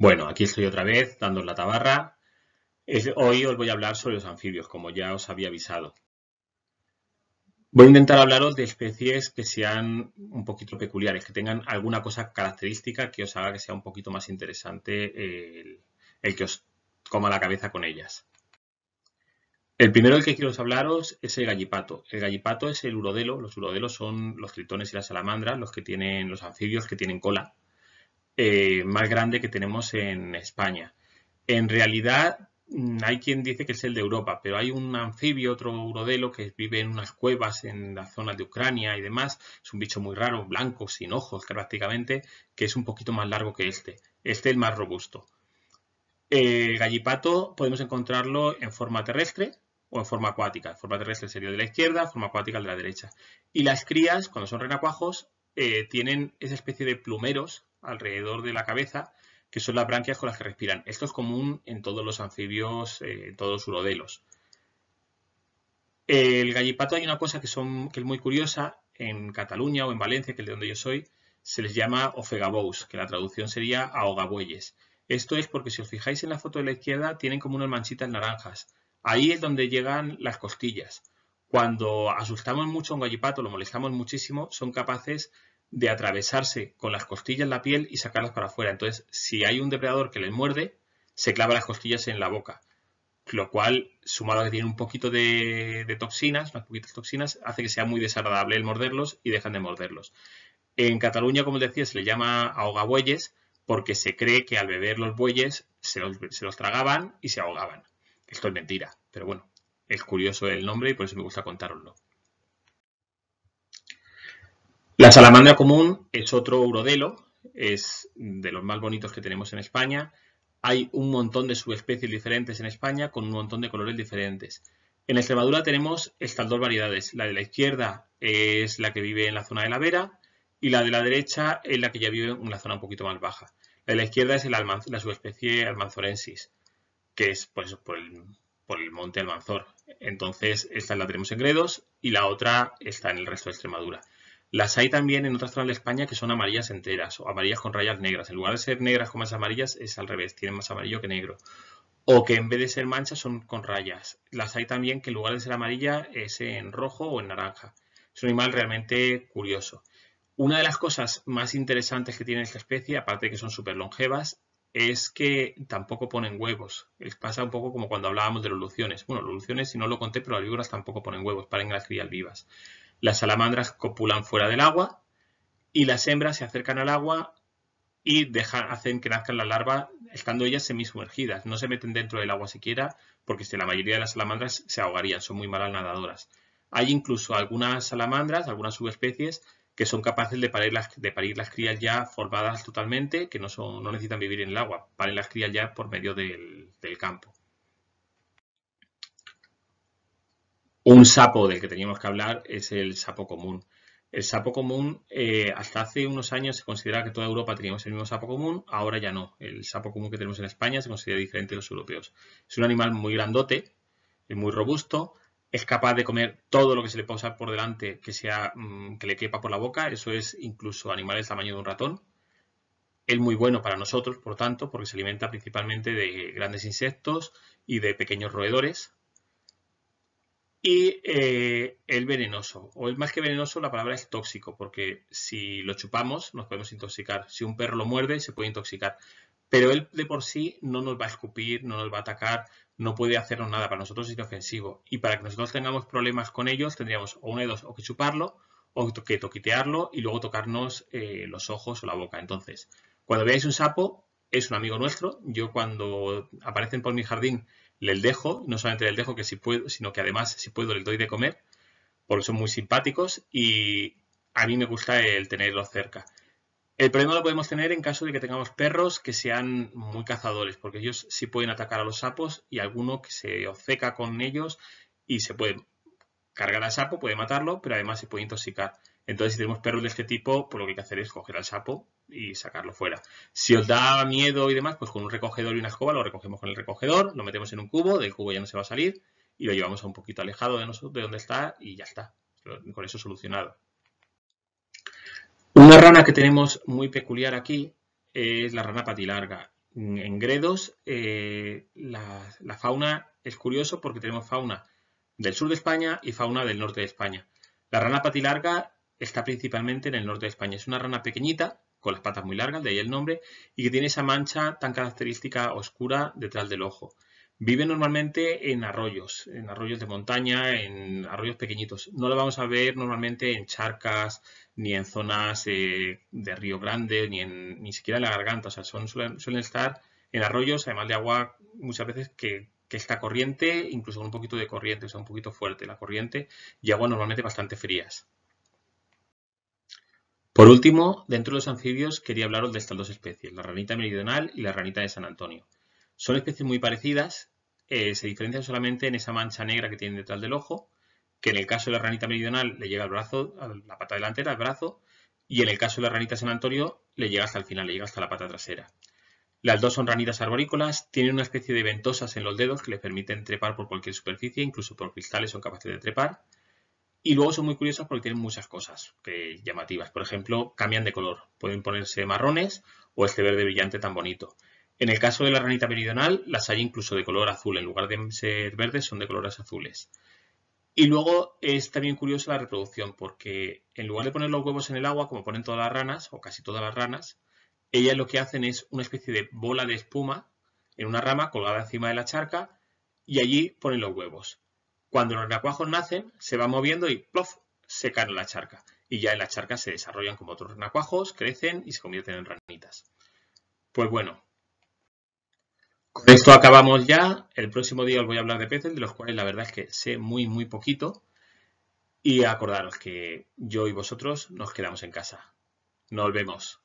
Bueno, aquí estoy otra vez dándos la tabarra. Hoy os voy a hablar sobre los anfibios, como ya os había avisado. Voy a intentar hablaros de especies que sean un poquito peculiares, que tengan alguna cosa característica que os haga que sea un poquito más interesante el, que os coma la cabeza con ellas. El primero del que quiero hablaros es el gallipato. El gallipato es el urodelo. Los urodelos son los tritones y las salamandras, los que tienen los anfibios que tienen cola eh, más grande que tenemos en España. En realidad, mm, hay quien dice que es el de Europa, pero hay un anfibio, otro urodelo, que vive en unas cuevas en la zona de Ucrania y demás. Es un bicho muy raro, blanco, sin ojos prácticamente, que es un poquito más largo que este. Este es el más robusto. El gallipato podemos encontrarlo en forma terrestre o en forma acuática. En forma terrestre sería de la izquierda, forma acuática de la derecha. Y las crías, cuando son renacuajos, eh, tienen esa especie de plumeros alrededor de la cabeza, que son las branquias con las que respiran. Esto es común en todos los anfibios, eh, en todos los urodelos. El gallipato hay una cosa que, son, es muy curiosa, en Cataluña o en Valencia, que es de donde yo soy, se les llama ofegabous, que la traducción sería ahogabueyes. Esto es porque si os fijáis en la foto de la izquierda tienen como unas manchitas naranjas. Ahí es donde llegan las costillas. Cuando asustamos mucho a un gallipato, lo molestamos muchísimo, son capaces de atravesarse con las costillas la piel y sacarlas para afuera. Entonces, si hay un depredador que les muerde, se clava las costillas en la boca. Lo cual, sumado a que tiene un poquito de, toxinas, unas poquitas toxinas, hace que sea muy desagradable el morderlos y dejan de morderlos. En Cataluña, como decía, se le llama ahogabueyes porque se cree que al beber los bueyes se los, se los tragaban y se ahogaban. Esto es mentira, pero bueno, es curioso el nombre y por eso me gusta contároslo. La salamandra común es otro urodelo, es de los más bonitos que tenemos en España. Hay un montón de subespecies diferentes en España con un montón de colores diferentes. En Extremadura tenemos estas dos variedades. La de la izquierda es la que vive en la zona de la Vera y la de la derecha es la que ya vive en una zona un poquito más baja. La de la izquierda es la subespecie almanzorensis, que es pues, por, el, por el monte Almanzor. Entonces, esta la tenemos en Gredos y la otra está en el resto de Extremadura. Las hay también en otras zonas de España que son amarillas enteras o amarillas con rayas negras. En lugar de ser negras con más amarillas, es al revés, tienen más amarillo que negro. O que en vez de ser manchas son con rayas. Las hay también que en lugar de ser amarilla es en rojo o en naranja. Es un animal realmente curioso. Una de las cosas más interesantes que tiene esta especie, aparte de que son súper longevas, es que tampoco ponen huevos. Les pasa un poco como cuando hablábamos de los luciones. Bueno, los luciones, si no lo conté, pero las víboras tampoco ponen huevos, paren las crías vivas. Las salamandras copulan fuera del agua y las hembras se acercan al agua y hacen que nazcan las larvas estando ellas semisumergidas. No se meten dentro del agua siquiera porque la mayoría de las salamandras se ahogarían, son muy malas nadadoras. Hay incluso algunas salamandras, algunas subespecies, que son capaces de parir las, crías ya formadas totalmente, que no, no necesitan vivir en el agua, paren las crías ya por medio del campo. Un sapo del que teníamos que hablar es el sapo común. El sapo común, eh, hasta hace unos años se consideraba que toda Europa teníamos el mismo sapo común, ahora ya no. El sapo común que tenemos en España se considera diferente de los europeos. Es un animal muy grandote, es muy robusto, es capaz de comer todo lo que se le pasa por delante que, sea, mm, que le quepa por la boca, eso es incluso animales del tamaño de un ratón. Es muy bueno para nosotros, por tanto, porque se alimenta principalmente de grandes insectos y de pequeños roedores, y eh, el venenoso, o el más que venenoso, la palabra es tóxico, porque si lo chupamos nos podemos intoxicar. Si un perro lo muerde, se puede intoxicar. Pero él de por sí no nos va a escupir, no nos va a atacar, no puede hacernos nada. Para nosotros es inofensivo. Y para que nosotros tengamos problemas con ellos, tendríamos o uno de dos, o que chuparlo, o que toquitearlo y luego tocarnos eh, los ojos o la boca. Entonces, cuando veáis un sapo, es un amigo nuestro. Yo cuando aparecen por mi jardín le dejo, no solamente les dejo que si puedo, sino que además si puedo les doy de comer, porque son muy simpáticos y a mí me gusta el tenerlos cerca. El problema lo podemos tener en caso de que tengamos perros que sean muy cazadores, porque ellos sí pueden atacar a los sapos y alguno que se obceca con ellos y se puede cargar al sapo, puede matarlo, pero además se puede intoxicar. Entonces, si tenemos perros de este tipo, pues lo que hay que hacer es coger al sapo y sacarlo fuera. Si os da miedo y demás, pues con un recogedor y una escoba lo recogemos con el recogedor, lo metemos en un cubo, del cubo ya no se va a salir y lo llevamos a un poquito alejado de nosotros, de donde está y ya está. Con eso solucionado. Una rana que tenemos muy peculiar aquí es la rana patilarga. En Gredos eh, la, la fauna es curioso porque tenemos fauna del sur de España y fauna del norte de España. La rana patilarga está principalmente en el norte de España. Es una rana pequeñita, con las patas muy largas, de ahí el nombre, y que tiene esa mancha tan característica oscura detrás del ojo. Vive normalmente en arroyos, en arroyos de montaña, en arroyos pequeñitos. No la vamos a ver normalmente en charcas, ni en zonas eh, de río grande, ni, ni siquiera en la garganta. O sea, son, suelen, estar en arroyos, además de agua muchas veces que, que está corriente, incluso con un poquito de corriente, o sea, un poquito fuerte la corriente, y agua normalmente bastante frías. Por último, dentro de los anfibios quería hablaros de estas dos especies, la ranita meridional y la ranita de San Antonio. Son especies muy parecidas, eh, se diferencian solamente en esa mancha negra que tienen detrás del ojo, que en el caso de la ranita meridional le llega al brazo, a la pata delantera, al brazo, y en el caso de la ranita de San Antonio le llega hasta el final, le llega hasta la pata trasera. Las dos son ranitas arborícolas, tienen una especie de ventosas en los dedos que les permiten trepar por cualquier superficie, incluso por cristales son capaces de trepar. Y luego son muy curiosas porque tienen muchas cosas eh, llamativas. Por ejemplo, cambian de color. Pueden ponerse marrones o este verde brillante tan bonito. En el caso de la ranita meridional, las hay incluso de color azul. En lugar de ser verdes, son de colores azules. Y luego es también curiosa la reproducción, porque en lugar de poner los huevos en el agua, como ponen todas las ranas, o casi todas las ranas, ellas lo que hacen es una especie de bola de espuma en una rama colgada encima de la charca y allí ponen los huevos. Cuando los renacuajos nacen, se van moviendo y plof, se caen en la charca. Y ya en la charca se desarrollan como otros renacuajos, crecen y se convierten en ranitas. Pues bueno, con esto acabamos ya. El próximo día os voy a hablar de peces, de los cuales la verdad es que sé muy, muy poquito. Y acordaros que yo y vosotros nos quedamos en casa. Nos vemos.